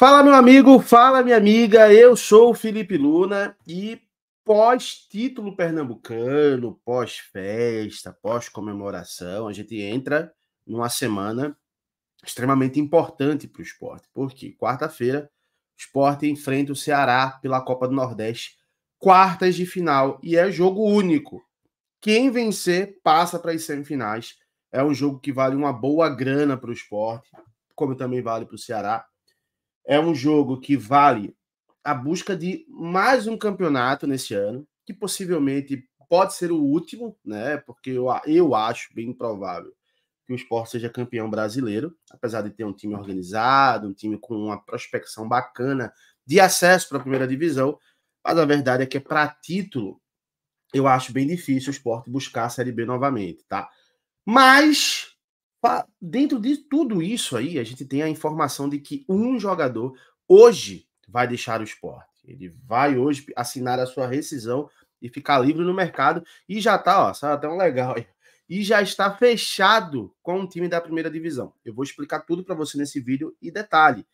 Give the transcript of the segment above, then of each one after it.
Fala, meu amigo, fala, minha amiga. Eu sou o Felipe Luna e pós-título pernambucano, pós-festa, pós-comemoração, a gente entra numa semana extremamente importante para o esporte, porque quarta-feira o esporte enfrenta o Ceará pela Copa do Nordeste, quartas de final, e é jogo único. Quem vencer passa para as semifinais. É um jogo que vale uma boa grana para o esporte, como também vale para o Ceará é um jogo que vale a busca de mais um campeonato nesse ano, que possivelmente pode ser o último, né? Porque eu, eu acho bem provável que o esporte seja campeão brasileiro, apesar de ter um time organizado, um time com uma prospecção bacana de acesso para a primeira divisão, mas a verdade é que para título eu acho bem difícil o esporte buscar a Série B novamente, tá? Mas Dentro de tudo isso aí, a gente tem a informação de que um jogador hoje vai deixar o esporte. Ele vai hoje assinar a sua rescisão e ficar livre no mercado. E já tá, ó, saiu até um legal aí. E já está fechado com o time da primeira divisão. Eu vou explicar tudo para você nesse vídeo. E detalhe,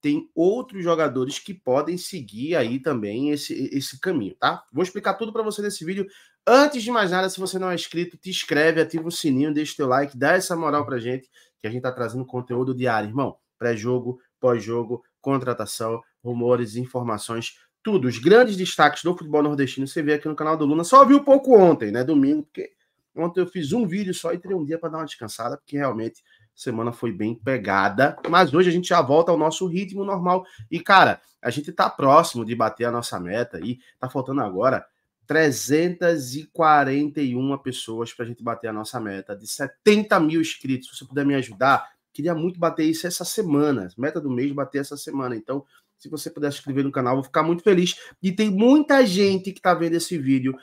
tem outros jogadores que podem seguir aí também esse, esse caminho, tá? Vou explicar tudo para você nesse vídeo. Antes de mais nada, se você não é inscrito, te inscreve, ativa o sininho, deixa o teu like, dá essa moral pra gente, que a gente tá trazendo conteúdo diário, irmão. Pré-jogo, pós-jogo, contratação, rumores, informações, tudo. Os grandes destaques do futebol nordestino você vê aqui no canal do Luna. Só viu pouco ontem, né? Domingo, porque ontem eu fiz um vídeo só e tirei um dia para dar uma descansada, porque realmente a semana foi bem pegada, mas hoje a gente já volta ao nosso ritmo normal. E, cara, a gente tá próximo de bater a nossa meta e tá faltando agora 341 pessoas para a gente bater a nossa meta de 70 mil inscritos. Se você puder me ajudar, queria muito bater isso essa semana. Meta do mês bater essa semana. Então, se você puder se inscrever no canal, vou ficar muito feliz. E tem muita gente que está vendo esse vídeo,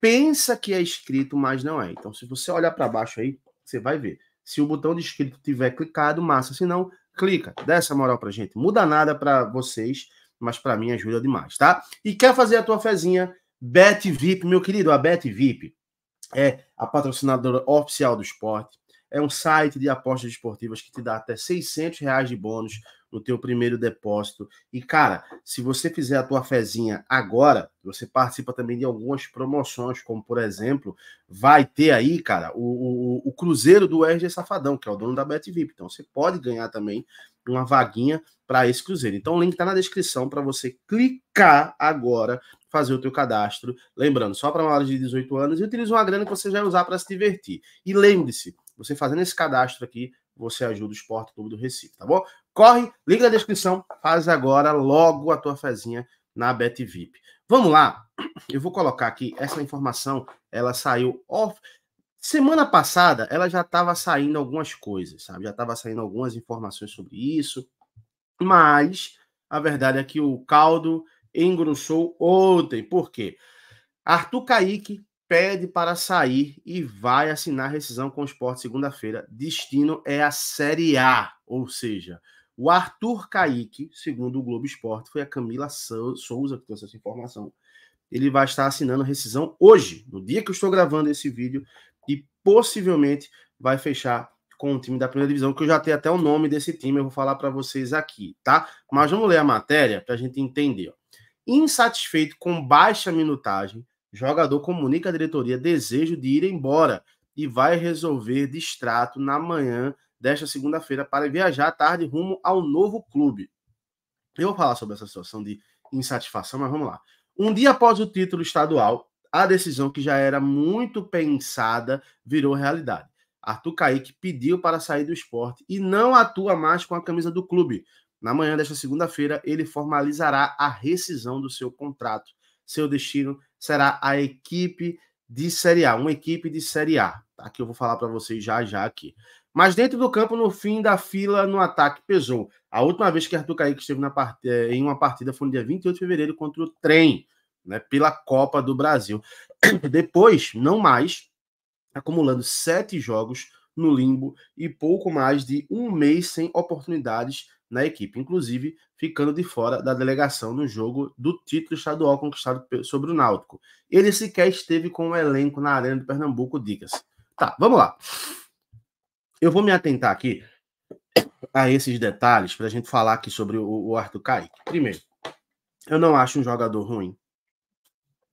pensa que é inscrito, mas não é. Então, se você olhar para baixo aí, você vai ver. Se o botão de inscrito tiver clicado, massa. Se não, clica. Dá essa moral para gente. Muda nada para vocês, mas para mim ajuda demais, tá? E quer fazer a tua fezinha? Bet VIP, meu querido, a Bet VIP é a patrocinadora oficial do esporte. É um site de apostas esportivas que te dá até 600 reais de bônus no teu primeiro depósito. E, cara, se você fizer a tua fezinha agora, você participa também de algumas promoções, como, por exemplo, vai ter aí, cara, o, o, o Cruzeiro do RG Safadão, que é o dono da BetVip. Então, você pode ganhar também uma vaguinha para esse Cruzeiro. Então o link está na descrição para você clicar agora, fazer o teu cadastro. Lembrando, só para maiores de 18 anos e utiliza uma grana que você vai usar para se divertir. E lembre-se, você fazendo esse cadastro aqui, você ajuda o Esporte Clube do Recife, tá bom? Corre, liga na descrição, faz agora logo a tua fezinha na BetVip. Vamos lá, eu vou colocar aqui essa informação, ela saiu off. Semana passada, ela já estava saindo algumas coisas, sabe? Já estava saindo algumas informações sobre isso. Mas a verdade é que o caldo engrossou ontem. Por quê? Arthur Kaique pede para sair e vai assinar rescisão com o esporte segunda-feira. Destino é a Série A, ou seja, o Arthur Kaique, segundo o Globo Esporte, foi a Camila Souza que trouxe essa informação. Ele vai estar assinando rescisão hoje, no dia que eu estou gravando esse vídeo, e possivelmente vai fechar com um time da primeira divisão, que eu já tenho até o nome desse time, eu vou falar para vocês aqui, tá? Mas vamos ler a matéria para a gente entender. Insatisfeito com baixa minutagem, jogador comunica à diretoria desejo de ir embora e vai resolver distrato na manhã desta segunda-feira para viajar à tarde rumo ao novo clube. Eu vou falar sobre essa situação de insatisfação, mas vamos lá. Um dia após o título estadual, a decisão que já era muito pensada virou realidade. Arthur Caíque pediu para sair do esporte e não atua mais com a camisa do clube. Na manhã desta segunda-feira, ele formalizará a rescisão do seu contrato. Seu destino será a equipe de Série A, uma equipe de Série A. Tá? Que eu vou falar para vocês já já aqui. Mas dentro do campo, no fim da fila, no ataque, pesou. A última vez que Arthur Caíque esteve na part... Eh, em uma partida foi no dia 28 de fevereiro contra o Trem, né, pela Copa do Brasil. Depois, não mais, acumulando sete jogos no limbo e pouco mais de um mês sem oportunidades na equipe, inclusive ficando de fora da delegação no jogo do título estadual conquistado sobre o Náutico. Ele sequer esteve com o elenco na Arena do Pernambuco, dicas. Tá, vamos lá. Eu vou me atentar aqui a esses detalhes para a gente falar aqui sobre o, Arthur Kaique. Primeiro, eu não acho um jogador ruim.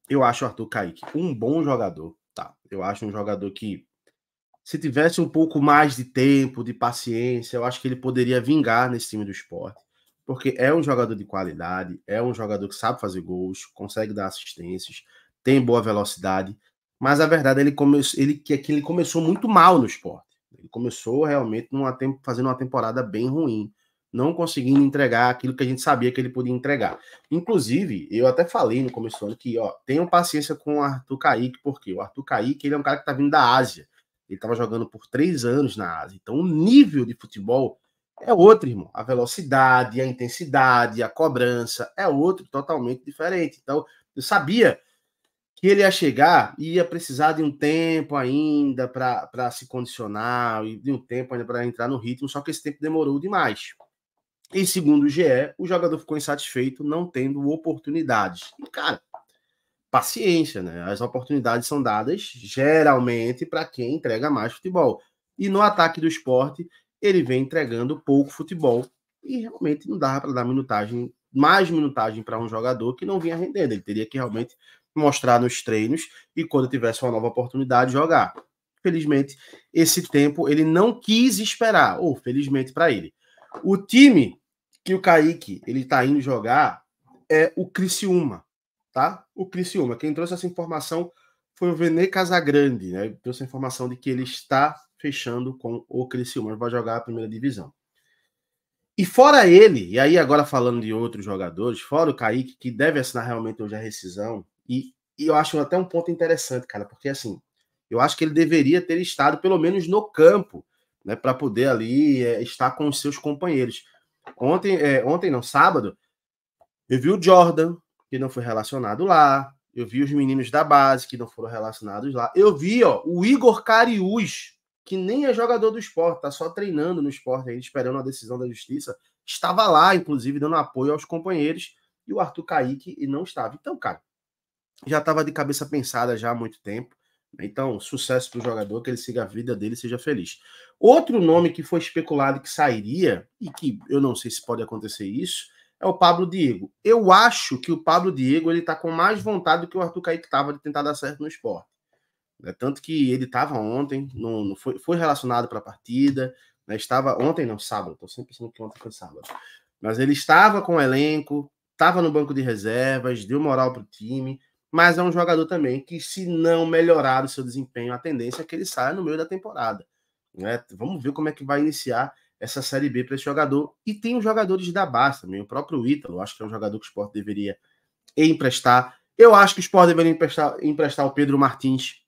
Eu acho o Arthur Kaique um bom jogador. Tá. Eu acho um jogador que, se tivesse um pouco mais de tempo, de paciência, eu acho que ele poderia vingar nesse time do esporte. Porque é um jogador de qualidade, é um jogador que sabe fazer gols, consegue dar assistências, tem boa velocidade. Mas a verdade ele come... ele, é que ele começou muito mal no esporte. Ele começou realmente numa... fazendo uma temporada bem ruim não conseguindo entregar aquilo que a gente sabia que ele podia entregar. Inclusive, eu até falei no começo do ano que, ó, tenham paciência com o Arthur Kaique, porque o Arthur Kaique ele é um cara que tá vindo da Ásia. Ele estava jogando por três anos na Ásia. Então, o nível de futebol é outro, irmão. A velocidade, a intensidade, a cobrança é outro, totalmente diferente. Então, eu sabia que ele ia chegar e ia precisar de um tempo ainda para se condicionar, e de um tempo ainda para entrar no ritmo, só que esse tempo demorou demais. E segundo o GE, o jogador ficou insatisfeito não tendo oportunidades. E, cara, paciência, né? As oportunidades são dadas geralmente para quem entrega mais futebol. E no ataque do esporte, ele vem entregando pouco futebol. E realmente não dava para dar minutagem, mais minutagem para um jogador que não vinha rendendo. Ele teria que realmente mostrar nos treinos e quando tivesse uma nova oportunidade jogar. Felizmente, esse tempo ele não quis esperar, ou felizmente para ele. O time que o Kaique ele tá indo jogar é o Criciúma, tá? O Criciúma. Quem trouxe essa informação foi o Vene Casagrande, né? trouxe a informação de que ele está fechando com o Criciúma, ele vai jogar a primeira divisão. E fora ele, e aí agora falando de outros jogadores, fora o Kaique, que deve assinar realmente hoje a rescisão, e, e eu acho até um ponto interessante, cara, porque assim, eu acho que ele deveria ter estado pelo menos no campo né, para poder ali é, estar com os seus companheiros. Ontem, é, ontem não, sábado, eu vi o Jordan, que não foi relacionado lá, eu vi os meninos da base, que não foram relacionados lá, eu vi ó, o Igor Cariús, que nem é jogador do esporte, tá só treinando no esporte ainda, esperando a decisão da justiça, estava lá, inclusive, dando apoio aos companheiros, e o Arthur Kaique e não estava. Então, cara, já estava de cabeça pensada já há muito tempo. Então, sucesso para o jogador, que ele siga a vida dele seja feliz. Outro nome que foi especulado que sairia, e que eu não sei se pode acontecer isso, é o Pablo Diego. Eu acho que o Pablo Diego ele está com mais vontade do que o Arthur Kaique estava de tentar dar certo no esporte. É Tanto que ele estava ontem, no, no, foi, foi relacionado para a partida, né? estava ontem, não, sábado, estou sempre pensando que ontem foi sábado. Mas ele estava com o elenco, estava no banco de reservas, deu moral para o time mas é um jogador também que, se não melhorar o seu desempenho, a tendência é que ele saia no meio da temporada. Né? Vamos ver como é que vai iniciar essa Série B para esse jogador. E tem os jogadores da base também, o próprio Ítalo, acho que é um jogador que o Sport deveria emprestar. Eu acho que o Sport deveria emprestar, emprestar o Pedro Martins,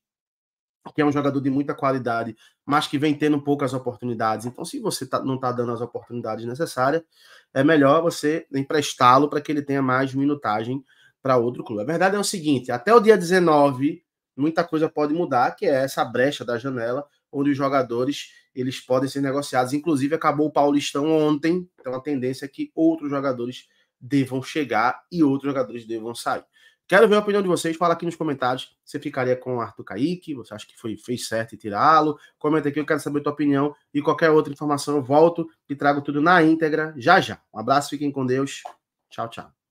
que é um jogador de muita qualidade, mas que vem tendo poucas oportunidades. Então, se você tá, não está dando as oportunidades necessárias, é melhor você emprestá-lo para que ele tenha mais minutagem para outro clube. A verdade é o seguinte: até o dia 19, muita coisa pode mudar, que é essa brecha da janela, onde os jogadores eles podem ser negociados. Inclusive, acabou o Paulistão ontem, então a tendência é que outros jogadores devam chegar e outros jogadores devam sair. Quero ver a opinião de vocês. Fala aqui nos comentários. Você ficaria com o Arthur Kaique? Você acha que foi, fez certo em tirá-lo? Comenta aqui, eu quero saber a tua opinião. E qualquer outra informação, eu volto e trago tudo na íntegra já já. Um abraço, fiquem com Deus. Tchau, tchau.